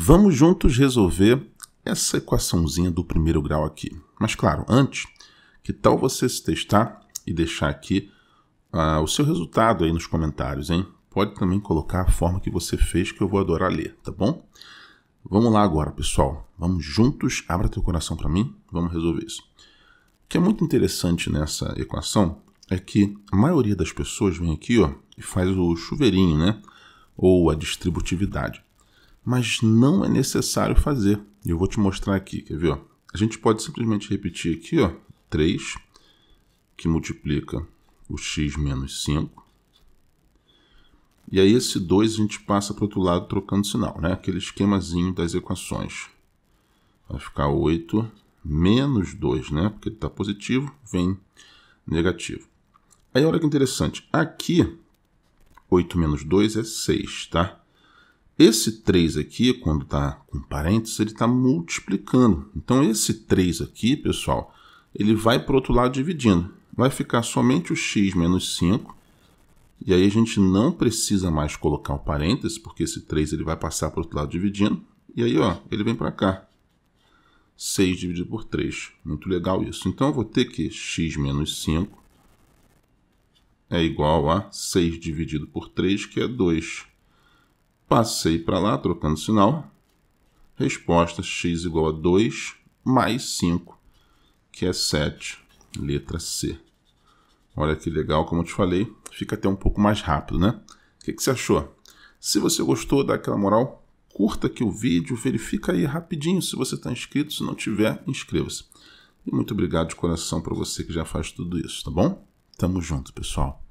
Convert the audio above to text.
Vamos juntos resolver essa equaçãozinha do primeiro grau aqui. Mas claro, antes, que tal você se testar e deixar aqui uh, o seu resultado aí nos comentários, hein? Pode também colocar a forma que você fez que eu vou adorar ler, tá bom? Vamos lá agora, pessoal. Vamos juntos, abra teu coração para mim, vamos resolver isso. O que é muito interessante nessa equação é que a maioria das pessoas vem aqui ó, e faz o chuveirinho, né? Ou a distributividade mas não é necessário fazer. E eu vou te mostrar aqui, quer ver? A gente pode simplesmente repetir aqui, ó, 3, que multiplica o x menos 5. E aí esse 2 a gente passa para o outro lado trocando sinal, né? Aquele esquemazinho das equações. Vai ficar 8 menos 2, né? Porque está positivo, vem negativo. Aí olha que interessante. Aqui, 8 menos 2 é 6, tá? Esse 3 aqui, quando está com parênteses, ele está multiplicando. Então, esse 3 aqui, pessoal, ele vai para o outro lado dividindo. Vai ficar somente o x menos 5. E aí a gente não precisa mais colocar o parênteses, porque esse 3 ele vai passar para o outro lado dividindo. E aí, ó, ele vem para cá. 6 dividido por 3. Muito legal isso. Então, eu vou ter que x menos 5 é igual a 6 dividido por 3, que é 2 Passei para lá, trocando sinal. Resposta x igual a 2 mais 5, que é 7, letra C. Olha que legal, como eu te falei, fica até um pouco mais rápido, né? O que, que você achou? Se você gostou, dá aquela moral, curta aqui o vídeo, verifica aí rapidinho se você está inscrito, se não tiver, inscreva-se. E muito obrigado de coração para você que já faz tudo isso, tá bom? Tamo junto, pessoal.